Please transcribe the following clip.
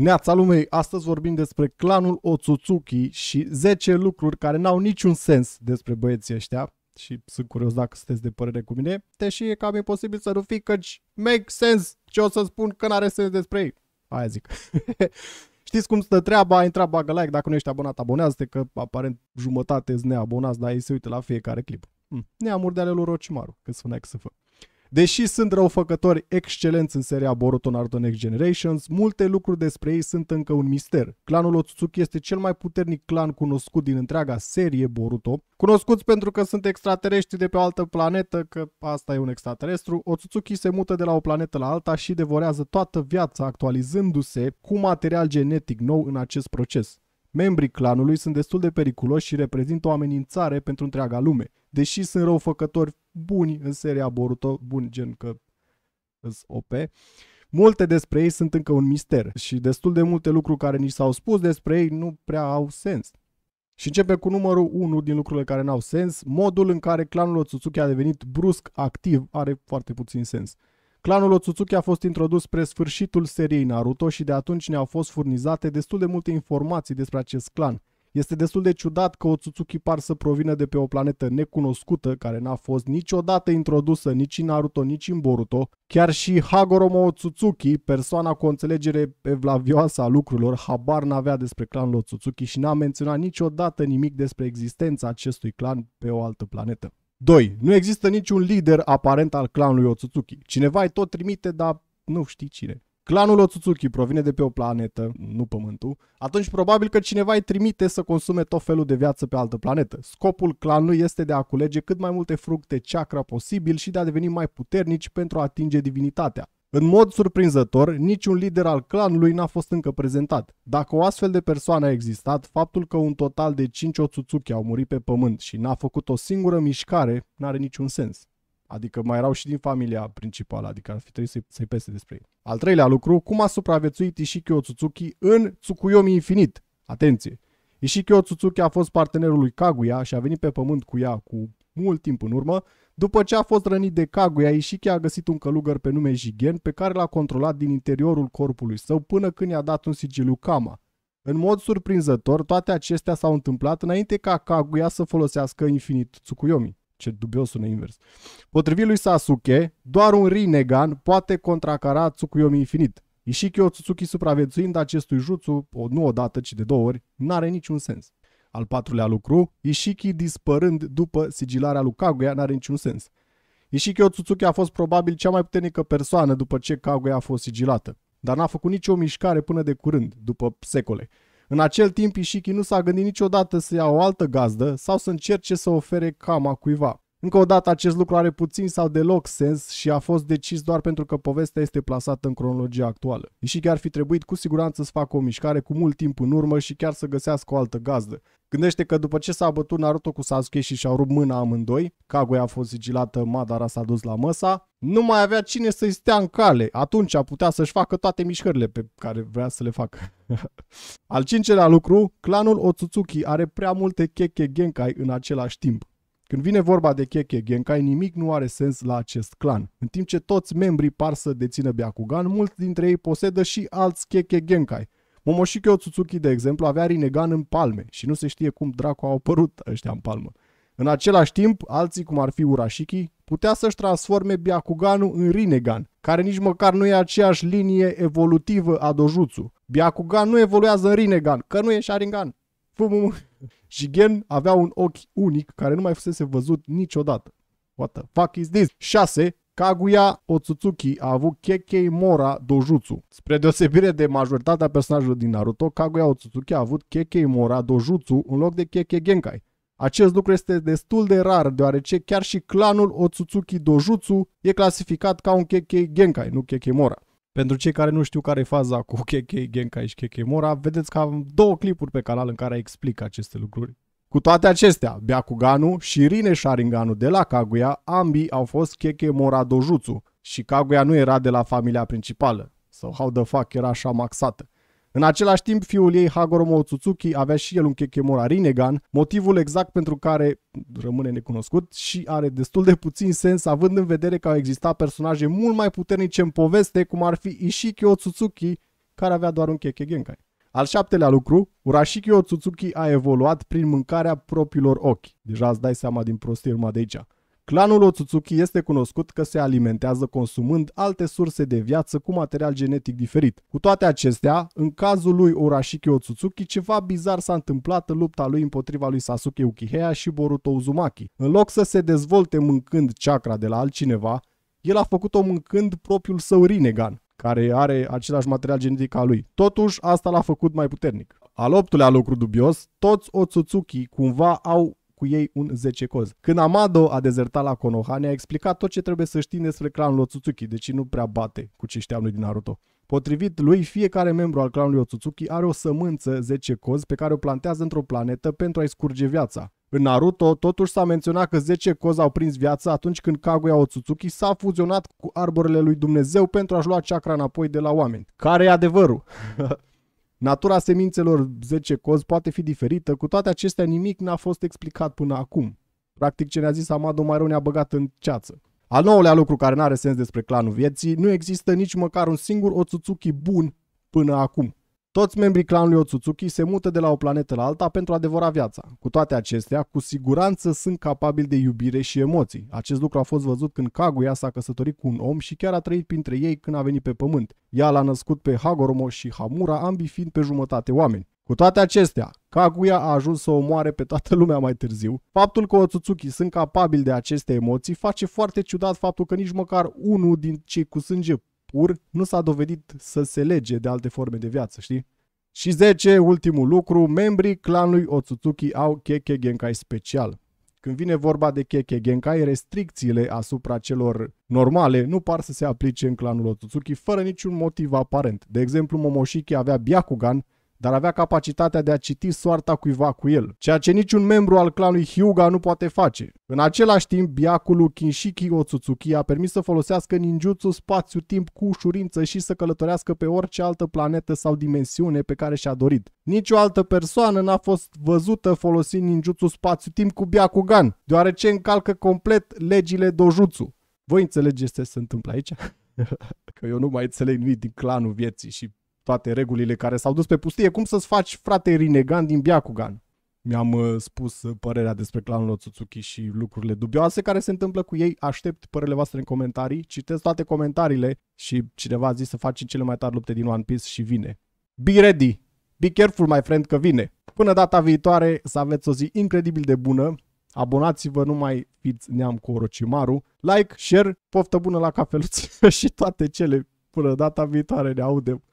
Neața lumei, astăzi vorbim despre clanul Otsutsuki și 10 lucruri care n-au niciun sens despre băieții ăștia și sunt curios dacă sunteți de părere cu mine, deși e cam imposibil să nu fii căci make sense ce o să spun că n-are sens despre ei. Aia zic. Știți cum stă treaba, ai intrat bagă like, dacă nu ești abonat, abonează-te că aparent jumătate sunt neabonați, dar ei se uită la fiecare clip. Hmm. Neamuri de ale lor Ocimaru, că sunt că să fac. Deși sunt răufăcători excelenți în seria Boruto Naruto Next Generations, multe lucruri despre ei sunt încă un mister. Clanul Otsutsuki este cel mai puternic clan cunoscut din întreaga serie Boruto. Cunoscuți pentru că sunt extraterestri de pe o altă planetă, că asta e un extraterestru, Otsutsuki se mută de la o planetă la alta și devorează toată viața actualizându-se cu material genetic nou în acest proces. Membrii clanului sunt destul de periculoși și reprezintă o amenințare pentru întreaga lume. Deși sunt răufăcători buni în seria Boruto, bun gen că îs OP, multe despre ei sunt încă un mister și destul de multe lucruri care ni s-au spus despre ei nu prea au sens. Și începe cu numărul 1 din lucrurile care n-au sens. Modul în care clanul Otsutsuki a devenit brusc activ are foarte puțin sens. Clanul Otsutsuki a fost introdus spre sfârșitul seriei Naruto și de atunci ne-au fost furnizate destul de multe informații despre acest clan. Este destul de ciudat că Otsutsuki par să provină de pe o planetă necunoscută, care n-a fost niciodată introdusă nici în Naruto, nici în Boruto. Chiar și Hagoromo Otsutsuki, persoana cu o înțelegere evlavioasă a lucrurilor, habar n-avea despre clanul Otsutsuki și n-a menționat niciodată nimic despre existența acestui clan pe o altă planetă. 2. Nu există niciun lider aparent al clanului Otsutsuki. Cineva îi tot trimite, dar nu știi cine. Clanul Otsutsuki provine de pe o planetă, nu Pământul, atunci probabil că cineva îi trimite să consume tot felul de viață pe altă planetă. Scopul clanului este de a culege cât mai multe fructe chakra posibil și de a deveni mai puternici pentru a atinge divinitatea. În mod surprinzător, niciun lider al clanului n-a fost încă prezentat. Dacă o astfel de persoană a existat, faptul că un total de 5 Otsutsuki au murit pe pământ și n-a făcut o singură mișcare, n-are niciun sens. Adică mai erau și din familia principală, adică ar fi trebuit să-i, să pese despre ei. Al treilea lucru, cum a supraviețuit Ishiki Otsutsuki în Tsukuyomi Infinit. Atenție! Ishiki Otsutsuki a fost partenerul lui Kaguya și a venit pe pământ cu ea cu mult timp în urmă, după ce a fost rănit de Kaguya, Ishiki a găsit un călugăr pe nume Jigen pe care l-a controlat din interiorul corpului său până când i-a dat un sigiliu Kama. În mod surprinzător, toate acestea s-au întâmplat înainte ca Kaguya să folosească infinit Tsukuyomi. Ce dubios sună invers. Potrivit lui Sasuke, doar un Rinnegan poate contracara Tsukuyomi infinit. Ishiki Otsutsuki supraviețuind acestui jutsu, nu odată, ci de două ori, n-are niciun sens. Al patrulea lucru, Ishiki dispărând după sigilarea lui Kaguya n-are niciun sens. Ishiki Otsutsuki a fost probabil cea mai puternică persoană după ce Kaguya a fost sigilată, dar n-a făcut nicio mișcare până de curând, după secole. În acel timp, Ishiki nu s-a gândit niciodată să ia o altă gazdă sau să încerce să ofere cama cuiva. Încă o dată, acest lucru are puțin sau deloc sens și a fost decis doar pentru că povestea este plasată în cronologia actuală. Deși chiar fi trebuit cu siguranță să facă o mișcare cu mult timp în urmă și chiar să găsească o altă gazdă. Gândește că după ce s-a bătut Naruto cu Sasuke și și-au rupt mâna amândoi, Kaguya a fost sigilată, Madara s-a dus la măsa, nu mai avea cine să-i stea în cale. Atunci a putea să-și facă toate mișcările pe care vrea să le facă. Al cincelea lucru, clanul Otsutsuki are prea multe Keke Genkai în același timp. Când vine vorba de Cheche Genkai, nimic nu are sens la acest clan. În timp ce toți membrii par să dețină Byakugan, mulți dintre ei posedă și alți Cheche Genkai. Momoshikyo Tsutsuki, de exemplu, avea Rinnegan în palme și nu se știe cum dracu au apărut ăștia în palmă. În același timp, alții, cum ar fi Urashiki, putea să-și transforme Byakuganul în Rinnegan, care nici măcar nu e aceeași linie evolutivă a Dojutsu. Byakugan nu evoluează în Rinnegan, că nu e Sharingan. Fum, Jigen avea un ochi unic care nu mai fusese văzut niciodată. What the fuck is this? 6. Kaguya Otsutsuki a avut Kekei Mora Dojutsu. Spre deosebire de majoritatea personajelor din Naruto, Kaguya Otsutsuki a avut Kekei Mora Dojutsu în loc de Kekkei Genkai. Acest lucru este destul de rar, deoarece chiar și clanul Otsutsuki Dojutsu e clasificat ca un Kekkei Genkai, nu Kekei Mora. Pentru cei care nu știu care e faza cu KK Genkai și KK Mora, vedeți că am două clipuri pe canal în care explic aceste lucruri. Cu toate acestea, Byakuganu și Rine Sharinganu de la Kaguya, ambii au fost Keke Mora Dojutsu și Kaguya nu era de la familia principală. Sau so how the fuck era așa maxată. În același timp, fiul ei, Hagoromo Tsutsuki, avea și el un Kekemura Rinnegan, motivul exact pentru care rămâne necunoscut și are destul de puțin sens având în vedere că au existat personaje mult mai puternice în poveste, cum ar fi Ishiki Tsutsuki, care avea doar un Keke Genkai. Al șaptelea lucru, Urashiki Otsutsuki a evoluat prin mâncarea propriilor ochi. Deja îți dai seama din prostie urma de aici. Clanul Otsutsuki este cunoscut că se alimentează consumând alte surse de viață cu material genetic diferit. Cu toate acestea, în cazul lui Urashiki Otsutsuki, ceva bizar s-a întâmplat în lupta lui împotriva lui Sasuke Uchiha și Boruto Uzumaki. În loc să se dezvolte mâncând chakra de la altcineva, el a făcut-o mâncând propriul său Rinnegan, care are același material genetic al lui. Totuși, asta l-a făcut mai puternic. Al optulea lucru dubios, toți Otsutsuki cumva au cu ei un zececoz. Când Amado a dezertat la Konoha, ne a explicat tot ce trebuie să știi despre clanul Otsutsuki, deci nu prea bate cu ce știam noi din Naruto. Potrivit lui, fiecare membru al clanului Otsutsuki are o sămânță 10 cozi pe care o plantează într-o planetă pentru a-i scurge viața. În Naruto, totuși s-a menționat că 10 cozi au prins viața atunci când Kaguya Otsutsuki s-a fuzionat cu arborele lui Dumnezeu pentru a-și lua chakra înapoi de la oameni. Care e adevărul? Natura semințelor 10 cozi poate fi diferită, cu toate acestea nimic n-a fost explicat până acum. Practic ce ne-a zis Amado Maireu ne-a băgat în ceață. Al nouălea lucru care n-are sens despre clanul vieții, nu există nici măcar un singur Otsutsuki bun până acum. Toți membrii clanului Otsutsuki se mută de la o planetă la alta pentru a devora viața. Cu toate acestea, cu siguranță sunt capabili de iubire și emoții. Acest lucru a fost văzut când Kaguya s-a căsătorit cu un om și chiar a trăit printre ei când a venit pe pământ. Ea l-a născut pe Hagoromo și Hamura, ambii fiind pe jumătate oameni. Cu toate acestea, Kaguya a ajuns să omoare pe toată lumea mai târziu. Faptul că Otsutsuki sunt capabili de aceste emoții face foarte ciudat faptul că nici măcar unul din cei cu sânge pur nu s-a dovedit să se lege de alte forme de viață, știi? Și 10, ultimul lucru, membrii clanului Otsutsuki au Keke Genkai special. Când vine vorba de Keke Genkai, restricțiile asupra celor normale nu par să se aplice în clanul Otsutsuki fără niciun motiv aparent. De exemplu, Momoshiki avea Byakugan, dar avea capacitatea de a citi soarta cuiva cu el, ceea ce niciun membru al clanului Hyuga nu poate face. În același timp, Biakulu Kinshiki Otsutsuki a permis să folosească ninjutsu spațiu-timp cu ușurință și să călătorească pe orice altă planetă sau dimensiune pe care și-a dorit. Nicio altă persoană n-a fost văzută folosind ninjutsu spațiu-timp cu Byakugan, deoarece încalcă complet legile dojutsu. Voi înțelegeți ce se întâmplă aici? Că eu nu mai înțeleg nimic din clanul vieții și toate regulile care s-au dus pe pustie, cum să-ți faci frate Rinegan din Biakugan? Mi-am uh, spus uh, părerea despre clanul Otsutsuki și lucrurile dubioase care se întâmplă cu ei. Aștept părerile voastre în comentarii, citesc toate comentariile și cineva a zis să facem cele mai tari lupte din One Piece și vine. Be ready! Be careful, my friend, că vine! Până data viitoare, să aveți o zi incredibil de bună, abonați-vă, nu mai fiți neam cu Orochimaru, like, share, poftă bună la cafeluțe și toate cele. Până data viitoare ne audem!